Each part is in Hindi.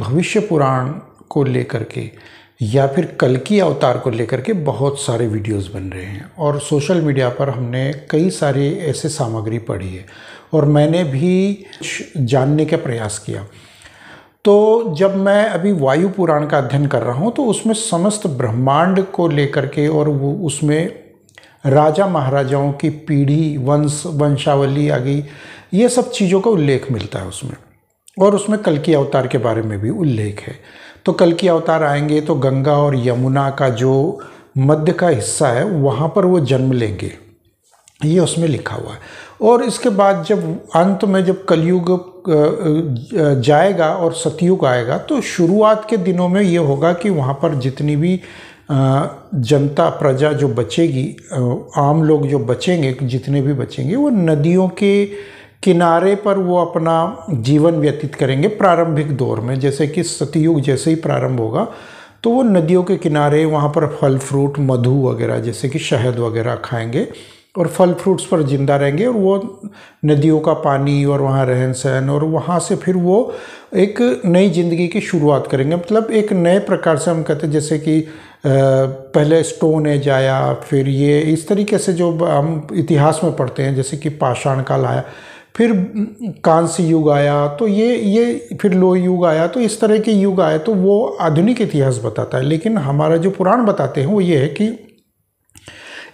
भविष्य पुराण को लेकर के या फिर कल की अवतार को लेकर के बहुत सारे वीडियोस बन रहे हैं और सोशल मीडिया पर हमने कई सारे ऐसे सामग्री पढ़ी है और मैंने भी जानने का प्रयास किया तो जब मैं अभी वायु पुराण का अध्ययन कर रहा हूँ तो उसमें समस्त ब्रह्मांड को लेकर के और वो उसमें राजा महाराजाओं की पीढ़ी वंश वंशावली आ गई ये सब चीज़ों का उल्लेख मिलता है उसमें और उसमें कलकी अवतार के बारे में भी उल्लेख है तो कलकी अवतार आएंगे तो गंगा और यमुना का जो मध्य का हिस्सा है वहाँ पर वो जन्म लेंगे ये उसमें लिखा हुआ है और इसके बाद जब अंत में जब कलयुग जाएगा और सतयुग आएगा तो शुरुआत के दिनों में ये होगा कि वहाँ पर जितनी भी जनता प्रजा जो बचेगी आम लोग जो बचेंगे जितने भी बचेंगे वो नदियों के किनारे पर वो अपना जीवन व्यतीत करेंगे प्रारंभिक दौर में जैसे कि सतयुग जैसे ही प्रारंभ होगा तो वो नदियों के किनारे वहाँ पर फल फ्रूट मधु वगैरह जैसे कि शहद वगैरह खाएंगे और फल फ्रूट्स पर जिंदा रहेंगे और वो नदियों का पानी और वहाँ रहन सहन और वहाँ से फिर वो एक नई ज़िंदगी की शुरुआत करेंगे मतलब एक नए प्रकार से हम कहते हैं जैसे कि पहले स्टोन एज आया फिर ये इस तरीके से जो हम इतिहास में पढ़ते हैं जैसे कि पाषाण काल आया फिर कांस्य युग आया तो ये ये फिर लोह युग आया तो इस तरह के युग आए तो वो आधुनिक इतिहास बताता है लेकिन हमारा जो पुराण बताते हैं वो ये है कि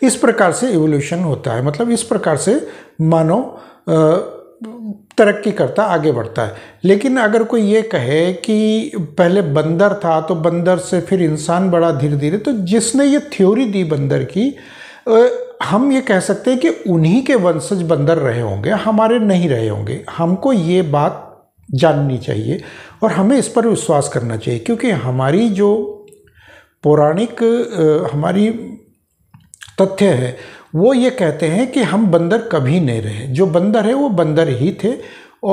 इस प्रकार से एवोल्यूशन होता है मतलब इस प्रकार से मानव तरक्की करता आगे बढ़ता है लेकिन अगर कोई ये कहे कि पहले बंदर था तो बंदर से फिर इंसान बड़ा धीरे धीरे तो जिसने ये थ्योरी दी बंदर की हम ये कह सकते हैं कि उन्हीं के वंशज बंदर रहे होंगे हमारे नहीं रहे होंगे हमको ये बात जाननी चाहिए और हमें इस पर विश्वास करना चाहिए क्योंकि हमारी जो पौराणिक हमारी तथ्य है वो ये कहते हैं कि हम बंदर कभी नहीं रहे जो बंदर है वो बंदर ही थे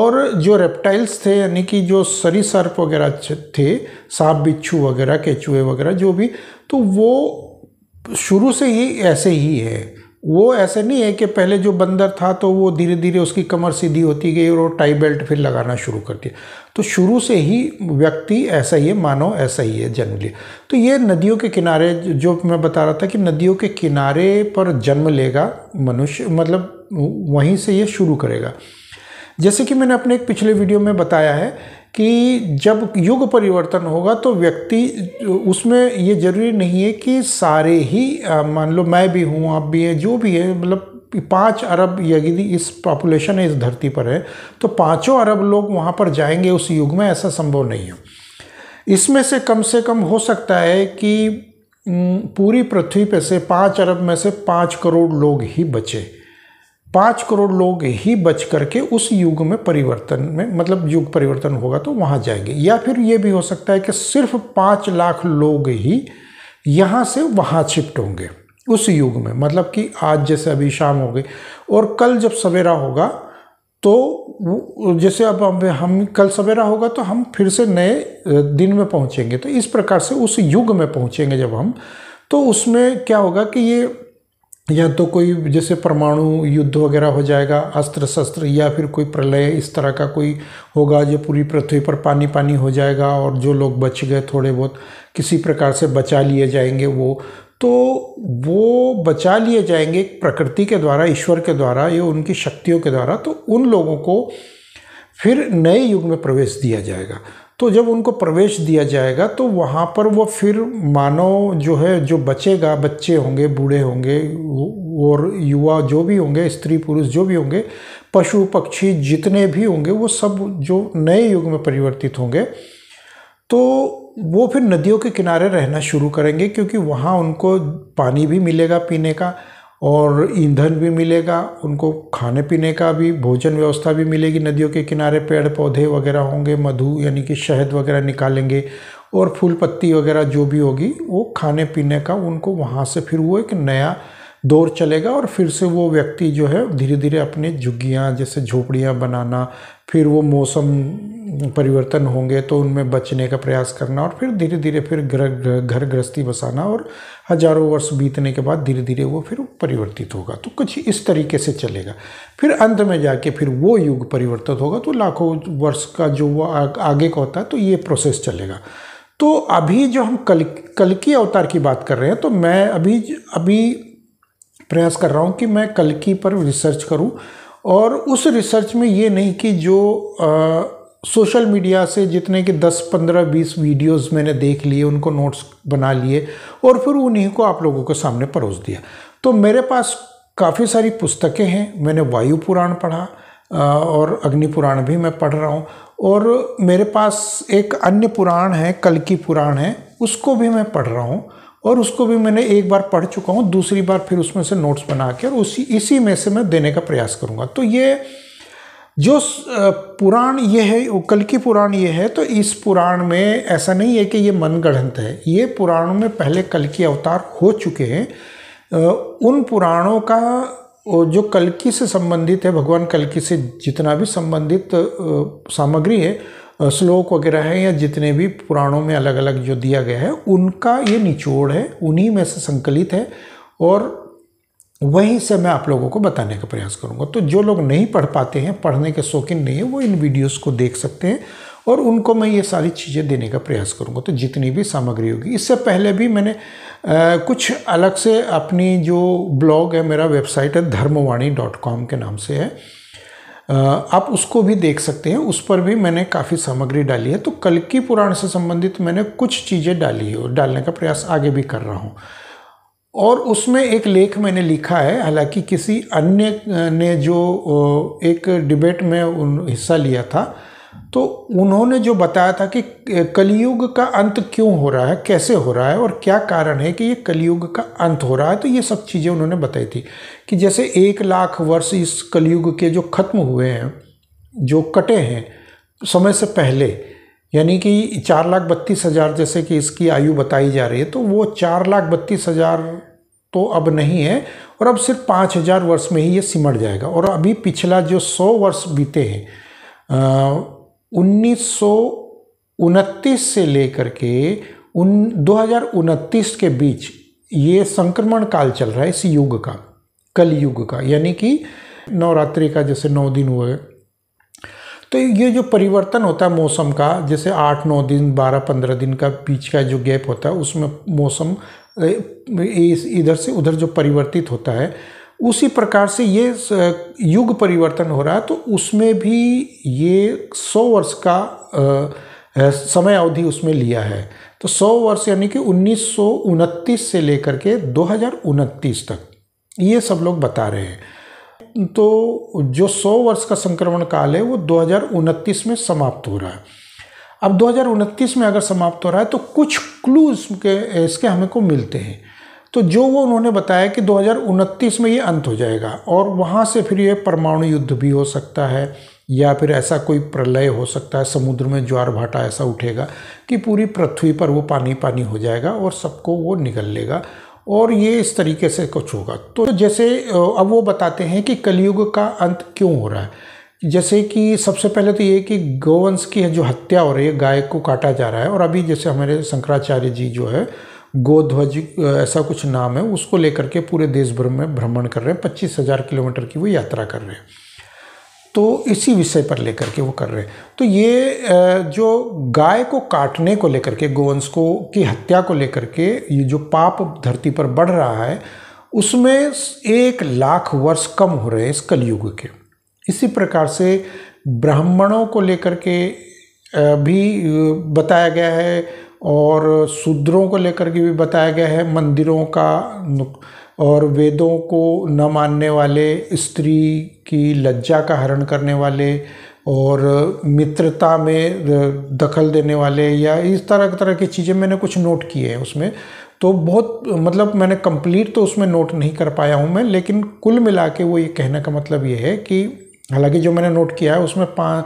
और जो रेप्टाइल्स थे यानी कि जो सरी सर्प वगैरह थे सांप बिच्छू वगैरह केचुए वगैरह जो भी तो वो शुरू से ही ऐसे ही है वो ऐसे नहीं है कि पहले जो बंदर था तो वो धीरे धीरे उसकी कमर सीधी होती गई और वो टाई बेल्ट फिर लगाना शुरू कर दिया तो शुरू से ही व्यक्ति ऐसा ही है मानव ऐसा ही है जन्म लिया तो ये नदियों के किनारे जो मैं बता रहा था कि नदियों के किनारे पर जन्म लेगा मनुष्य मतलब वहीं से ये शुरू करेगा जैसे कि मैंने अपने एक पिछले वीडियो में बताया है कि जब युग परिवर्तन होगा तो व्यक्ति उसमें ये ज़रूरी नहीं है कि सारे ही मान लो मैं भी हूँ आप भी हैं जो भी है मतलब पाँच अरब यदि इस पॉपुलेशन है इस धरती पर है तो पाँचों अरब लोग वहाँ पर जाएंगे उस युग में ऐसा संभव नहीं है इसमें से कम से कम हो सकता है कि पूरी पृथ्वी पर से पाँच अरब में से पाँच करोड़ लोग ही बचे पाँच करोड़ लोग ही बच करके उस युग में परिवर्तन में मतलब युग परिवर्तन होगा तो वहाँ जाएंगे या फिर ये भी हो सकता है कि सिर्फ पाँच लाख लोग ही यहाँ से वहाँ शिफ्ट होंगे उस युग में मतलब कि आज जैसे अभी शाम हो गई और कल जब सवेरा होगा तो जैसे अब हम कल सवेरा होगा तो हम फिर से नए दिन में पहुँचेंगे तो इस प्रकार से उस युग में पहुँचेंगे जब हम तो उसमें क्या होगा कि ये या तो कोई जैसे परमाणु युद्ध वगैरह हो जाएगा अस्त्र शस्त्र या फिर कोई प्रलय इस तरह का कोई होगा जो पूरी पृथ्वी पर पानी पानी हो जाएगा और जो लोग बच गए थोड़े बहुत किसी प्रकार से बचा लिए जाएंगे वो तो वो बचा लिए जाएंगे प्रकृति के द्वारा ईश्वर के द्वारा या उनकी शक्तियों के द्वारा तो उन लोगों को फिर नए युग में प्रवेश दिया जाएगा तो जब उनको प्रवेश दिया जाएगा तो वहाँ पर वो फिर मानव जो है जो बचेगा बच्चे होंगे बूढ़े होंगे और युवा जो भी होंगे स्त्री पुरुष जो भी होंगे पशु पक्षी जितने भी होंगे वो सब जो नए युग में परिवर्तित होंगे तो वो फिर नदियों के किनारे रहना शुरू करेंगे क्योंकि वहाँ उनको पानी भी मिलेगा पीने का और ईंधन भी मिलेगा उनको खाने पीने का भी भोजन व्यवस्था भी मिलेगी नदियों के किनारे पेड़ पौधे वगैरह होंगे मधु यानी कि शहद वगैरह निकालेंगे और फूल पत्ती वगैरह जो भी होगी वो खाने पीने का उनको वहाँ से फिर वो एक नया दौर चलेगा और फिर से वो व्यक्ति जो है धीरे धीरे अपने झुग्गियाँ जैसे झोपड़ियाँ बनाना फिर वो मौसम परिवर्तन होंगे तो उनमें बचने का प्रयास करना और फिर धीरे धीरे फिर ग्रह घर गृहस्थी बसाना और हजारों वर्ष बीतने के बाद धीरे धीरे वो फिर परिवर्तित होगा तो कुछ इस तरीके से चलेगा फिर अंत में जाके फिर वो युग परिवर्तित होगा तो लाखों वर्ष का जो वो आगे का होता है तो ये प्रोसेस चलेगा तो अभी जो हम कल कल के अवतार की बात कर रहे हैं तो मैं अभी अभी प्रयास कर रहा हूँ कि मैं कल की पर रिसर्च करूँ और उस रिसर्च में ये नहीं कि जो सोशल मीडिया से जितने के 10, 15, 20 वीडियोस मैंने देख लिए उनको नोट्स बना लिए और फिर उन्हीं को आप लोगों के सामने परोस दिया तो मेरे पास काफ़ी सारी पुस्तकें हैं मैंने वायु पुराण पढ़ा और अग्नि पुराण भी मैं पढ़ रहा हूँ और मेरे पास एक अन्य पुराण है कल की पुराण है उसको भी मैं पढ़ रहा हूँ और उसको भी मैंने एक बार पढ़ चुका हूँ दूसरी बार फिर उसमें से नोट्स बना के और उसी इसी में से मैं देने का प्रयास करूँगा तो ये जो पुराण ये है कल की पुराण ये है तो इस पुराण में ऐसा नहीं है कि ये मनगढ़ंत है ये पुराणों में पहले कल के अवतार हो चुके हैं उन पुराणों का जो की से संबंधित है भगवान की से जितना भी संबंधित सामग्री है श्लोक वगैरह है या जितने भी पुराणों में अलग अलग जो दिया गया है उनका ये निचोड़ है उन्हीं में से संकलित है और वहीं से मैं आप लोगों को बताने का प्रयास करूँगा तो जो लोग नहीं पढ़ पाते हैं पढ़ने के शौकीन नहीं है वो इन वीडियोज़ को देख सकते हैं और उनको मैं ये सारी चीज़ें देने का प्रयास करूँगा तो जितनी भी सामग्री होगी इससे पहले भी मैंने आ, कुछ अलग से अपनी जो ब्लॉग है मेरा वेबसाइट है धर्मवाणी डॉट कॉम के नाम से है आप उसको भी देख सकते हैं उस पर भी मैंने काफ़ी सामग्री डाली है तो कल की पुराण से संबंधित मैंने कुछ चीज़ें डाली है और डालने का प्रयास आगे भी कर रहा हूँ और उसमें एक लेख मैंने लिखा है हालांकि किसी अन्य ने जो एक डिबेट में हिस्सा लिया था तो उन्होंने जो बताया था कि कलयुग का अंत क्यों हो रहा है कैसे हो रहा है और क्या कारण है कि ये कलयुग का अंत हो रहा है तो ये सब चीज़ें उन्होंने बताई थी कि जैसे एक लाख वर्ष इस कलयुग के जो ख़त्म हुए हैं जो कटे हैं समय से पहले यानी कि चार लाख बत्तीस हज़ार जैसे कि इसकी आयु बताई जा रही है तो वो चार लाख बत्तीस हज़ार तो अब नहीं है और अब सिर्फ पाँच हज़ार वर्ष में ही ये सिमट जाएगा और अभी पिछला जो सौ वर्ष बीते हैं उन्नीस से लेकर के उन दो के बीच ये संक्रमण काल चल रहा है इस युग का कल युग का यानी कि नवरात्रि का जैसे नौ दिन हुए तो ये जो परिवर्तन होता है मौसम का जैसे आठ नौ दिन बारह पंद्रह दिन का बीच का जो गैप होता है उसमें मौसम इधर से उधर जो परिवर्तित होता है उसी प्रकार से ये युग परिवर्तन हो रहा है तो उसमें भी ये सौ वर्ष का समय अवधि उसमें लिया है तो सौ वर्ष यानी कि उन्नीस से लेकर के दो तक ये सब लोग बता रहे हैं तो जो 100 वर्ष का संक्रमण काल है वो दो में समाप्त हो रहा है अब दो में अगर समाप्त हो रहा है तो कुछ क्लूज के इसके हमें को मिलते हैं तो जो वो उन्होंने बताया कि दो में ये अंत हो जाएगा और वहाँ से फिर ये परमाणु युद्ध भी हो सकता है या फिर ऐसा कोई प्रलय हो सकता है समुद्र में ज्वार भाटा ऐसा उठेगा कि पूरी पृथ्वी पर वो पानी पानी हो जाएगा और सबको वो निगल लेगा और ये इस तरीके से कुछ होगा तो जैसे अब वो बताते हैं कि कलयुग का अंत क्यों हो रहा है जैसे कि सबसे पहले तो ये कि गोवंश की जो हत्या हो रही है गाय को काटा जा रहा है और अभी जैसे हमारे शंकराचार्य जी जो है गोध्वज ऐसा कुछ नाम है उसको लेकर के पूरे देश भर में भ्रमण कर रहे हैं पच्चीस हज़ार किलोमीटर की वो यात्रा कर रहे हैं तो इसी विषय पर लेकर के वो कर रहे हैं तो ये जो गाय को काटने को लेकर के गोवंश को की हत्या को लेकर के ये जो पाप धरती पर बढ़ रहा है उसमें एक लाख वर्ष कम हो रहे हैं इस कलयुग के इसी प्रकार से ब्राह्मणों को लेकर के भी बताया गया है और शूद्रों को लेकर के भी बताया गया है मंदिरों का और वेदों को न मानने वाले स्त्री की लज्जा का हरण करने वाले और मित्रता में दखल देने वाले या इस तरह तरह की चीज़ें मैंने कुछ नोट किए हैं उसमें तो बहुत मतलब मैंने कंप्लीट तो उसमें नोट नहीं कर पाया हूँ मैं लेकिन कुल मिला के वो ये कहने का मतलब ये है कि हालांकि जो मैंने नोट किया है उसमें पाँच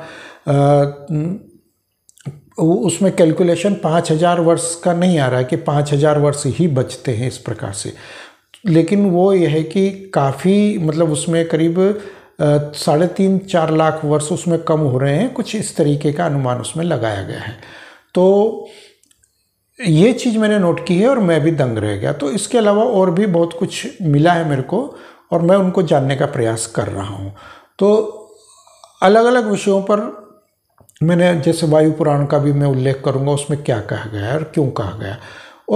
उसमें कैलकुलेशन पाँच हज़ार वर्ष का नहीं आ रहा है कि पाँच हज़ार वर्ष ही बचते हैं इस प्रकार से लेकिन वो ये है कि काफ़ी मतलब उसमें करीब साढ़े तीन चार लाख वर्ष उसमें कम हो रहे हैं कुछ इस तरीके का अनुमान उसमें लगाया गया है तो ये चीज़ मैंने नोट की है और मैं भी दंग रह गया तो इसके अलावा और भी बहुत कुछ मिला है मेरे को और मैं उनको जानने का प्रयास कर रहा हूँ तो अलग अलग विषयों पर मैंने जैसे वायु पुराण का भी मैं उल्लेख करूँगा उसमें क्या कहा गया है और क्यों कहा गया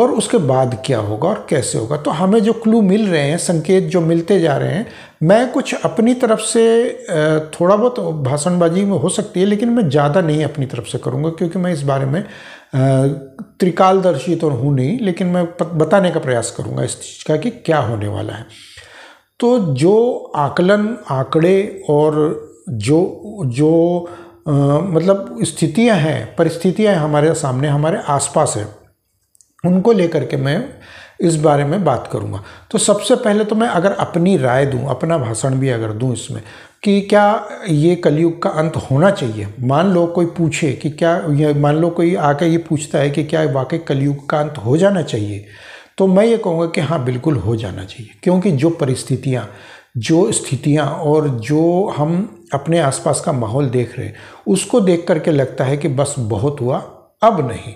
और उसके बाद क्या होगा और कैसे होगा तो हमें जो क्लू मिल रहे हैं संकेत जो मिलते जा रहे हैं मैं कुछ अपनी तरफ से थोड़ा बहुत भाषणबाजी में हो सकती है लेकिन मैं ज़्यादा नहीं अपनी तरफ से करूँगा क्योंकि मैं इस बारे में त्रिकालदर्शी तो हूँ नहीं लेकिन मैं बताने का प्रयास करूँगा इस चीज़ का कि क्या होने वाला है तो जो आकलन आंकड़े और जो जो मतलब स्थितियां हैं परिस्थितियां हमारे सामने हमारे आसपास है उनको लेकर के मैं इस बारे में बात करूंगा तो सबसे पहले तो मैं अगर अपनी राय दूं अपना भाषण भी अगर दूं इसमें कि क्या ये कलयुग का अंत होना चाहिए मान लो कोई पूछे कि क्या ये मान लो कोई आके ये पूछता है कि क्या वाकई कलयुग का अंत हो जाना चाहिए तो मैं ये कहूँगा कि हाँ बिल्कुल हो जाना चाहिए क्योंकि जो परिस्थितियाँ जो स्थितियाँ और जो हम अपने आसपास का माहौल देख रहे उसको देख करके लगता है कि बस बहुत हुआ अब नहीं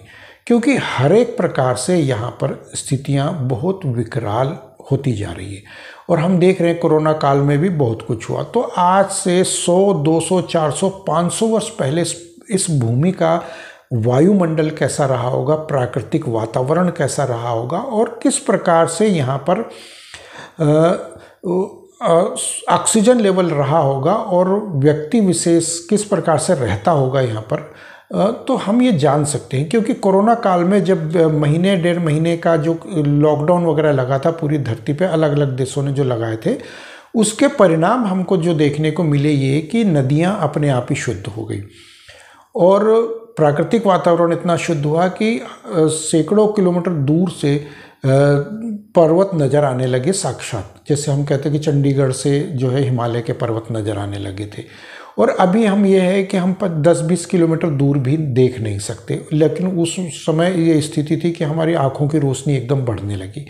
क्योंकि हर एक प्रकार से यहाँ पर स्थितियाँ बहुत विकराल होती जा रही है और हम देख रहे हैं कोरोना काल में भी बहुत कुछ हुआ तो आज से 100, 200, 400, 500 वर्ष पहले इस भूमि का वायुमंडल कैसा रहा होगा प्राकृतिक वातावरण कैसा रहा होगा और किस प्रकार से यहाँ पर आ, ऑक्सीजन लेवल रहा होगा और व्यक्ति विशेष किस प्रकार से रहता होगा यहाँ पर तो हम ये जान सकते हैं क्योंकि कोरोना काल में जब महीने डेढ़ महीने का जो लॉकडाउन वगैरह लगा था पूरी धरती पे अलग अलग देशों ने जो लगाए थे उसके परिणाम हमको जो देखने को मिले ये कि नदियाँ अपने आप ही शुद्ध हो गई और प्राकृतिक वातावरण इतना शुद्ध हुआ कि सैकड़ों किलोमीटर दूर से पर्वत नज़र आने लगे साक्षात जैसे हम कहते हैं कि चंडीगढ़ से जो है हिमालय के पर्वत नज़र आने लगे थे और अभी हम ये है कि हम दस बीस किलोमीटर दूर भी देख नहीं सकते लेकिन उस समय ये स्थिति थी कि हमारी आँखों की रोशनी एकदम बढ़ने लगी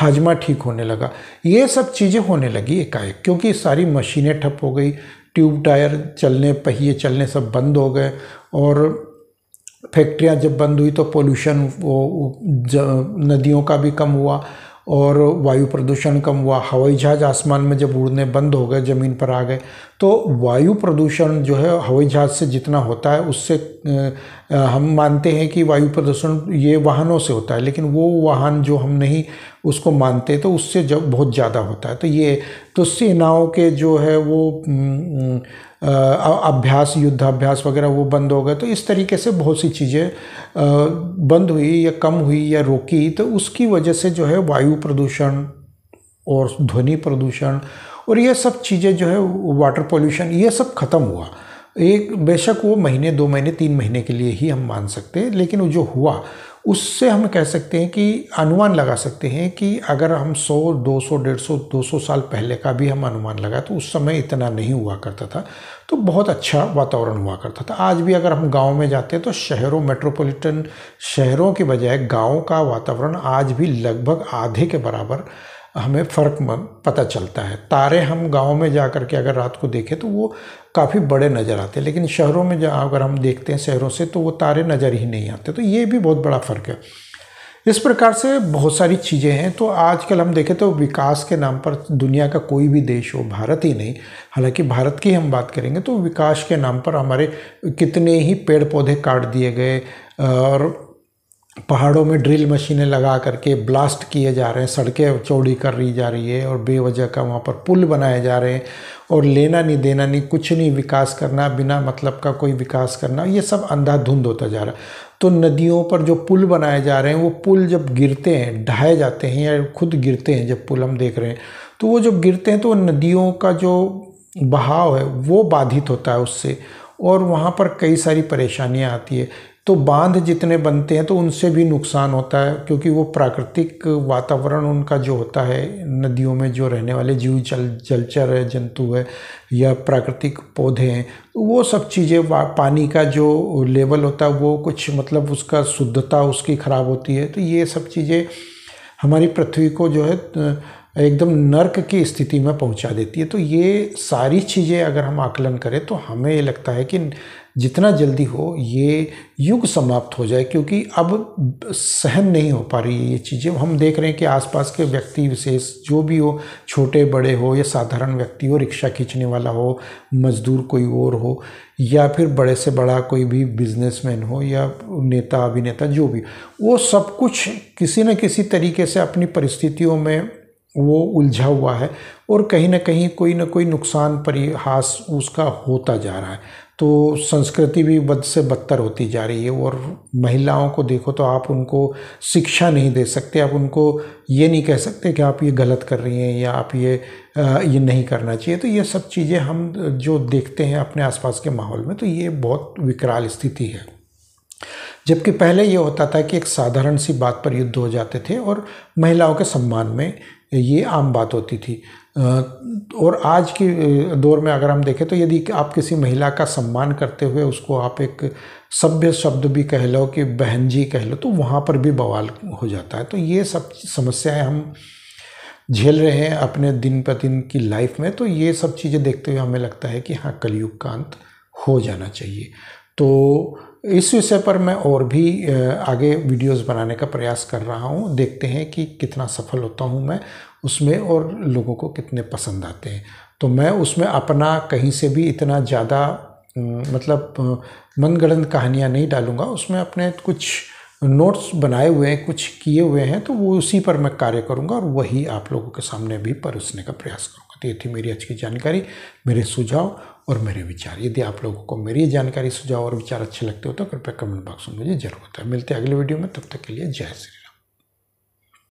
हाजमा ठीक होने लगा ये सब चीज़ें होने लगी एकाएक क्योंकि सारी मशीनें ठप हो गई ट्यूब टायर चलने पहिए चलने सब बंद हो गए और फैक्ट्रियां जब बंद हुई तो पोल्यूशन वो नदियों का भी कम हुआ और वायु प्रदूषण कम हुआ हवाई जहाज़ आसमान में जब उड़ने बंद हो गए ज़मीन पर आ गए तो वायु प्रदूषण जो है हवाई जहाज़ से जितना होता है उससे हम मानते हैं कि वायु प्रदूषण ये वाहनों से होता है लेकिन वो वाहन जो हम नहीं उसको मानते तो उससे जब बहुत ज़्यादा होता है तो ये तो सेनाओं के जो है वो अभ्यास युद्धाभ्यास वगैरह वो बंद हो गए तो इस तरीके से बहुत सी चीज़ें बंद हुई या कम हुई या रोकी तो उसकी वजह से जो है वायु प्रदूषण और ध्वनि प्रदूषण और ये सब चीज़ें जो है वाटर पोल्यूशन ये सब ख़त्म हुआ एक बेशक वो महीने दो महीने तीन महीने के लिए ही हम मान सकते हैं लेकिन वो जो हुआ उससे हम कह सकते हैं कि अनुमान लगा सकते हैं कि अगर हम 100, 200, 150, 200 साल पहले का भी हम अनुमान लगाए तो उस समय इतना नहीं हुआ करता था तो बहुत अच्छा वातावरण हुआ करता था आज भी अगर हम गांव में जाते हैं तो शहरों मेट्रोपॉलिटन शहरों के बजाय गाँव का वातावरण आज भी लगभग आधे के बराबर हमें फ़र्क पता चलता है तारे हम गांव में जा कर के अगर रात को देखें तो वो काफ़ी बड़े नज़र आते हैं लेकिन शहरों में जा अगर हम देखते हैं शहरों से तो वो तारे नज़र ही नहीं आते तो ये भी बहुत बड़ा फ़र्क है इस प्रकार से बहुत सारी चीज़ें हैं तो आजकल हम देखें तो विकास के नाम पर दुनिया का कोई भी देश हो भारत ही नहीं हालांकि भारत की हम बात करेंगे तो विकास के नाम पर हमारे कितने ही पेड़ पौधे काट दिए गए और पहाड़ों में ड्रिल मशीनें लगा करके ब्लास्ट किए जा रहे हैं सड़कें चौड़ी कर रही जा रही है और बेवजह का वहाँ पर पुल बनाए जा रहे हैं और लेना नहीं देना नहीं कुछ नहीं विकास करना बिना मतलब का कोई विकास करना ये सब अंधाधुंध होता जा रहा है तो नदियों पर जो पुल बनाए जा रहे हैं वो पुल जब गिरते हैं ढहाए जाते हैं या खुद गिरते हैं जब पुल हम देख रहे हैं तो वो जब गिरते हैं तो नदियों का जो बहाव है वो बाधित होता है उससे और वहाँ पर कई सारी परेशानियाँ आती है तो बांध जितने बनते हैं तो उनसे भी नुकसान होता है क्योंकि वो प्राकृतिक वातावरण उनका जो होता है नदियों में जो रहने वाले जीव जल जलचर है जंतु है या प्राकृतिक पौधे हैं तो वो सब चीज़ें पानी का जो लेवल होता है वो कुछ मतलब उसका शुद्धता उसकी ख़राब होती है तो ये सब चीज़ें हमारी पृथ्वी को जो है एकदम नर्क की स्थिति में पहुंचा देती है तो ये सारी चीज़ें अगर हम आकलन करें तो हमें ये लगता है कि जितना जल्दी हो ये युग समाप्त हो जाए क्योंकि अब सहन नहीं हो पा रही है ये चीज़ें हम देख रहे हैं कि आसपास के व्यक्ति विशेष जो भी हो छोटे बड़े हो या साधारण व्यक्ति हो रिक्शा खींचने वाला हो मज़दूर कोई और हो या फिर बड़े से बड़ा कोई भी बिजनेसमैन हो या नेता अभिनेता जो भी वो सब कुछ किसी न किसी तरीके से अपनी परिस्थितियों में वो उलझा हुआ है और कहीं ना कहीं कोई ना कोई नुकसान परिहास उसका होता जा रहा है तो संस्कृति भी बद से बदतर होती जा रही है और महिलाओं को देखो तो आप उनको शिक्षा नहीं दे सकते आप उनको ये नहीं कह सकते कि आप ये गलत कर रही हैं या आप ये ये नहीं करना चाहिए तो ये सब चीज़ें हम जो देखते हैं अपने आसपास के माहौल में तो ये बहुत विकराल स्थिति है जबकि पहले ये होता था कि एक साधारण सी बात पर युद्ध हो जाते थे और महिलाओं के सम्मान में ये आम बात होती थी और आज के दौर में अगर हम देखें तो यदि आप किसी महिला का सम्मान करते हुए उसको आप एक सभ्य शब्द भी कह लो कि बहन जी कह लो तो वहाँ पर भी बवाल हो जाता है तो ये सब समस्याएं हम झेल रहे हैं अपने दिन प्रतिदिन की लाइफ में तो ये सब चीज़ें देखते हुए हमें लगता है कि हाँ कलयुग का अंत हो जाना चाहिए तो इस विषय पर मैं और भी आगे वीडियोस बनाने का प्रयास कर रहा हूँ देखते हैं कि कितना सफल होता हूँ मैं उसमें और लोगों को कितने पसंद आते हैं तो मैं उसमें अपना कहीं से भी इतना ज़्यादा मतलब मनगढ़ंत कहानियाँ नहीं डालूँगा उसमें अपने कुछ नोट्स बनाए हुए हैं कुछ किए हुए हैं तो वो उसी पर मैं कार्य करूँगा और वही आप लोगों के सामने भी परोसने का प्रयास करूँगा तो ये थी मेरी आज की जानकारी मेरे सुझाव और मेरे विचार यदि आप लोगों को मेरी जानकारी सुझाव और विचार अच्छे लगते हो तो कृपया कमेंट बॉक्स में मुझे जरूर है मिलते हैं अगले वीडियो में तब तक के लिए जय श्री